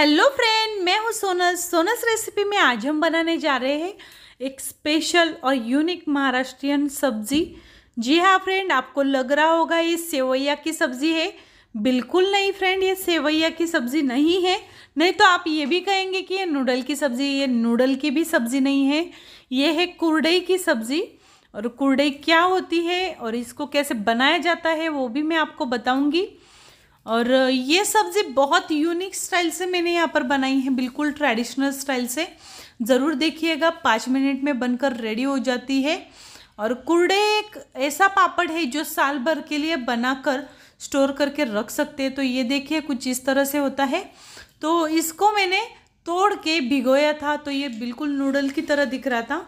hello friend मैं हूँ सोनस सोनस recipe में आज हम बनाने जा रहे हैं एक स्पेशल और यूनिक महाराष्ट्रियन सब्जी जी हाँ फ्रेंड आपको लग रहा होगा ये सेवैया की सब्जी है बिल्कुल नहीं फ्रेंड ये सेवैया की सब्जी नहीं है नहीं तो आप ये भी कहेंगे कि ये नूडल की सब्जी ये नूडल की भी सब्जी नहीं है ये है कुरडई की सब्जी और कुरडई क्या होती है और इसको कैसे बनाया जाता है वो भी मैं आपको बताऊँगी और ये सब्ज़ी बहुत यूनिक स्टाइल से मैंने यहाँ पर बनाई है बिल्कुल ट्रेडिशनल स्टाइल से ज़रूर देखिएगा पाँच मिनट में बनकर रेडी हो जाती है और कुरडे एक ऐसा पापड़ है जो साल भर के लिए बनाकर स्टोर करके रख सकते हैं तो ये देखिए कुछ इस तरह से होता है तो इसको मैंने तोड़ के भिगोया था तो ये बिल्कुल नूडल की तरह दिख रहा था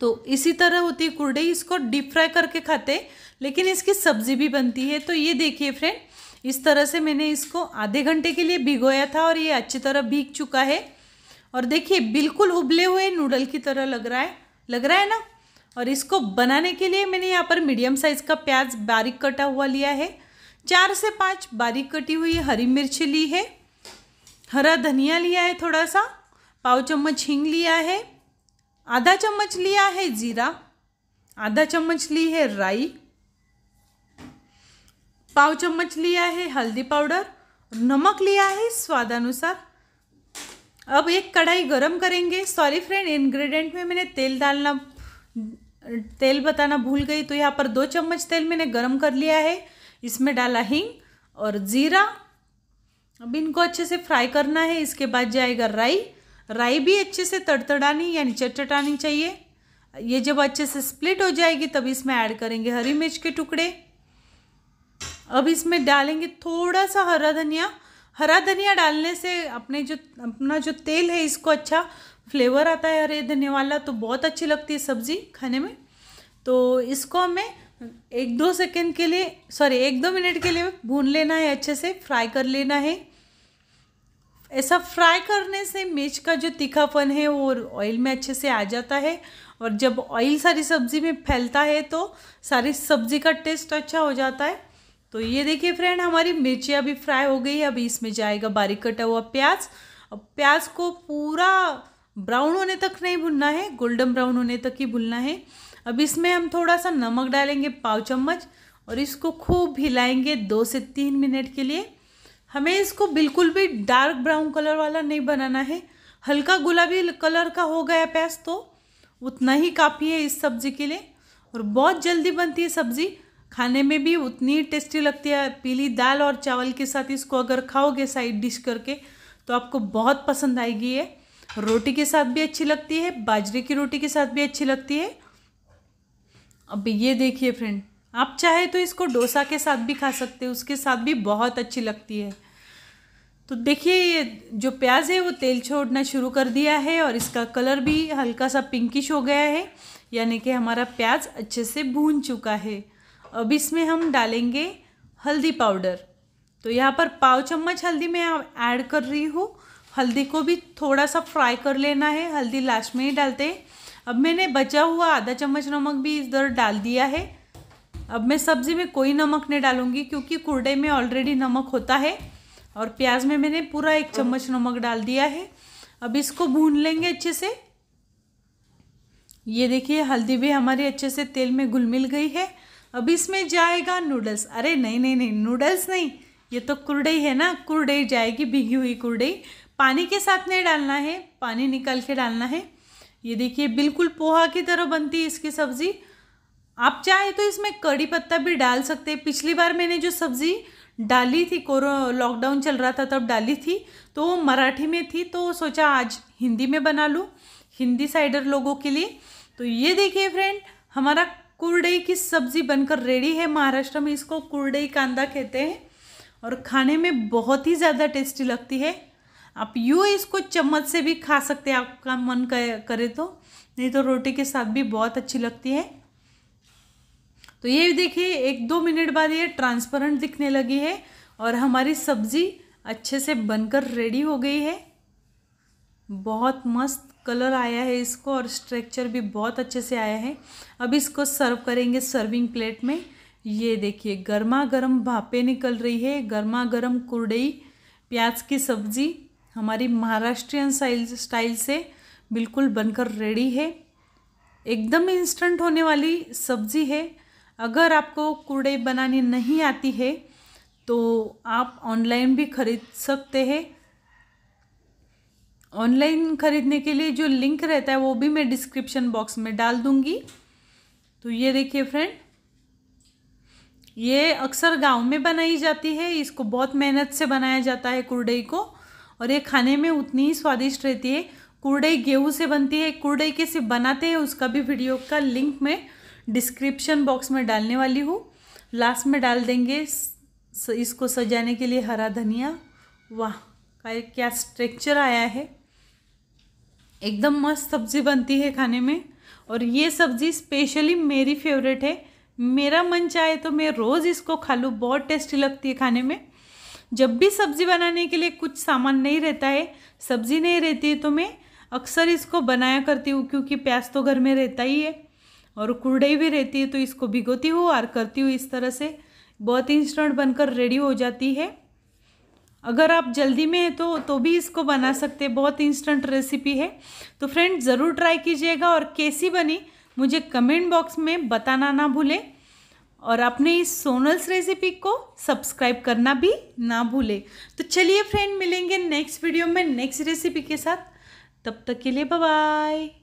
तो इसी तरह होती है कुरडे इसको डीप फ्राई करके खाते लेकिन इसकी सब्ज़ी भी बनती है तो ये देखिए फ्रेंड इस तरह से मैंने इसको आधे घंटे के लिए भिगोया था और ये अच्छी तरह भीग चुका है और देखिए बिल्कुल उबले हुए नूडल की तरह लग रहा है लग रहा है ना और इसको बनाने के लिए मैंने यहाँ पर मीडियम साइज़ का प्याज बारीक कटा हुआ लिया है चार से पाँच बारीक कटी हुई हरी मिर्च ली है हरा धनिया लिया है थोड़ा सा पाव चम्मच हींग लिया है आधा चम्मच लिया है जीरा आधा चम्मच ली है राई पाव चम्मच लिया है हल्दी पाउडर नमक लिया है स्वादानुसार अब एक कढ़ाई गरम करेंगे सॉरी फ्रेंड इंग्रेडिएंट में मैंने तेल डालना तेल बताना भूल गई तो यहाँ पर दो चम्मच तेल मैंने गरम कर लिया है इसमें डाला हिंग और जीरा अब इनको अच्छे से फ्राई करना है इसके बाद जाएगा राई राई भी अच्छे से तड़तड़ानी यानी चटानी चाहिए ये जब अच्छे से स्प्लिट हो जाएगी तब इसमें ऐड करेंगे हरी मिर्च के टुकड़े अब इसमें डालेंगे थोड़ा सा हरा धनिया हरा धनिया डालने से अपने जो अपना जो तेल है इसको अच्छा फ्लेवर आता है हरे धनिया वाला तो बहुत अच्छी लगती है सब्ज़ी खाने में तो इसको हमें एक दो सेकेंड के लिए सॉरी एक दो मिनट के लिए भून लेना है अच्छे से फ्राई कर लेना है ऐसा फ्राई करने से मिर्च का जो तीखापन है वो ऑयल में अच्छे से आ जाता है और जब ऑयल सारी सब्ज़ी में फैलता है तो सारी सब्ज़ी का टेस्ट अच्छा हो जाता है तो ये देखिए फ्रेंड हमारी मिर्ची अभी फ्राई हो गई है अभी इसमें जाएगा बारीक कटा हुआ प्याज अब प्याज को पूरा ब्राउन होने तक नहीं भुनना है गोल्डन ब्राउन होने तक ही भुनना है अब इसमें हम थोड़ा सा नमक डालेंगे पाव चम्मच और इसको खूब हिलाएंगे दो से तीन मिनट के लिए हमें इसको बिल्कुल भी डार्क ब्राउन कलर वाला नहीं बनाना है हल्का गुलाबी कलर का हो गया प्याज तो उतना ही काफ़ी है इस सब्ज़ी के लिए और बहुत जल्दी बनती है सब्ज़ी खाने में भी उतनी टेस्टी लगती है पीली दाल और चावल के साथ इसको अगर खाओगे साइड डिश करके तो आपको बहुत पसंद आएगी ये रोटी के साथ भी अच्छी लगती है बाजरे की रोटी के साथ भी अच्छी लगती है अब ये देखिए फ्रेंड आप चाहे तो इसको डोसा के साथ भी खा सकते हैं उसके साथ भी बहुत अच्छी लगती है तो देखिए ये जो प्याज है वो तेल छोड़ना शुरू कर दिया है और इसका कलर भी हल्का सा पिंकिश हो गया है यानी कि हमारा प्याज अच्छे से भून चुका है अब इसमें हम डालेंगे हल्दी पाउडर तो यहाँ पर पाव चम्मच हल्दी मैं ऐड कर रही हूँ हल्दी को भी थोड़ा सा फ्राई कर लेना है हल्दी लास्ट में ही डालते हैं अब मैंने बचा हुआ आधा चम्मच नमक भी इधर डाल दिया है अब मैं सब्ज़ी में कोई नमक नहीं डालूंगी क्योंकि कुर्डे में ऑलरेडी नमक होता है और प्याज में मैंने पूरा एक चम्मच नमक डाल दिया है अब इसको भून लेंगे अच्छे से ये देखिए हल्दी भी हमारी अच्छे से तेल में घुल मिल गई है अब इसमें जाएगा नूडल्स अरे नहीं नहीं नहीं नूडल्स नहीं ये तो कुरडई है ना कुरडई जाएगी भीगी हुई कुरडई पानी के साथ नहीं डालना है पानी निकल के डालना है ये देखिए बिल्कुल पोहा की तरह बनती है इसकी सब्ज़ी आप चाहे तो इसमें कड़ी पत्ता भी डाल सकते हैं पिछली बार मैंने जो सब्ज़ी डाली थी कोरो लॉकडाउन चल रहा था तब डाली थी तो वो मराठी में थी तो सोचा आज हिंदी में बना लूँ हिंदी साइडर लोगों के लिए तो ये देखिए फ्रेंड हमारा कुरडई की सब्ज़ी बनकर रेडी है महाराष्ट्र में इसको कुरडई कांदा कहते हैं और खाने में बहुत ही ज़्यादा टेस्टी लगती है आप यूँ इसको चम्मच से भी खा सकते हैं आपका मन करे तो नहीं तो रोटी के साथ भी बहुत अच्छी लगती है तो ये देखिए एक दो मिनट बाद ये ट्रांसपेरेंट दिखने लगी है और हमारी सब्ज़ी अच्छे से बनकर रेडी हो गई है बहुत मस्त कलर आया है इसको और स्ट्रक्चर भी बहुत अच्छे से आया है अब इसको सर्व करेंगे सर्विंग प्लेट में ये देखिए गर्मा गर्म भापे निकल रही है गर्मा गर्म कुरडई प्याज की सब्जी हमारी महाराष्ट्रियन स्टाइल स्टाइल से बिल्कुल बनकर रेडी है एकदम इंस्टेंट होने वाली सब्जी है अगर आपको कुरडई बनानी नहीं आती है तो आप ऑनलाइन भी खरीद सकते हैं ऑनलाइन ख़रीदने के लिए जो लिंक रहता है वो भी मैं डिस्क्रिप्शन बॉक्स में डाल दूँगी तो ये देखिए फ्रेंड ये अक्सर गांव में बनाई जाती है इसको बहुत मेहनत से बनाया जाता है कुरडई को और ये खाने में उतनी ही स्वादिष्ट रहती है कुरडई गेहूँ से बनती है कुरडई कैसे बनाते हैं उसका भी वीडियो का लिंक मैं डिस्क्रिप्शन बॉक्स में डालने वाली हूँ लास्ट में डाल देंगे इसको सजाने के लिए हरा धनिया वाह क्या स्ट्रक्चर आया है एकदम मस्त सब्ज़ी बनती है खाने में और ये सब्ज़ी स्पेशली मेरी फेवरेट है मेरा मन चाहे तो मैं रोज़ इसको खा लूँ बहुत टेस्टी लगती है खाने में जब भी सब्ज़ी बनाने के लिए कुछ सामान नहीं रहता है सब्ज़ी नहीं रहती है तो मैं अक्सर इसको बनाया करती हूँ क्योंकि प्याज तो घर में रहता ही है और कुरडई भी रहती है तो इसको भिगोती हूँ और करती हूँ इस तरह से बहुत इंस्टेंट बनकर रेडी हो जाती है अगर आप जल्दी में हैं तो तो भी इसको बना सकते हैं बहुत इंस्टेंट रेसिपी है तो फ्रेंड ज़रूर ट्राई कीजिएगा और कैसी बनी मुझे कमेंट बॉक्स में बताना ना भूलें और अपने इस सोनल्स रेसिपी को सब्सक्राइब करना भी ना भूलें तो चलिए फ्रेंड मिलेंगे नेक्स्ट वीडियो में नेक्स्ट रेसिपी के साथ तब तक के लिए बाय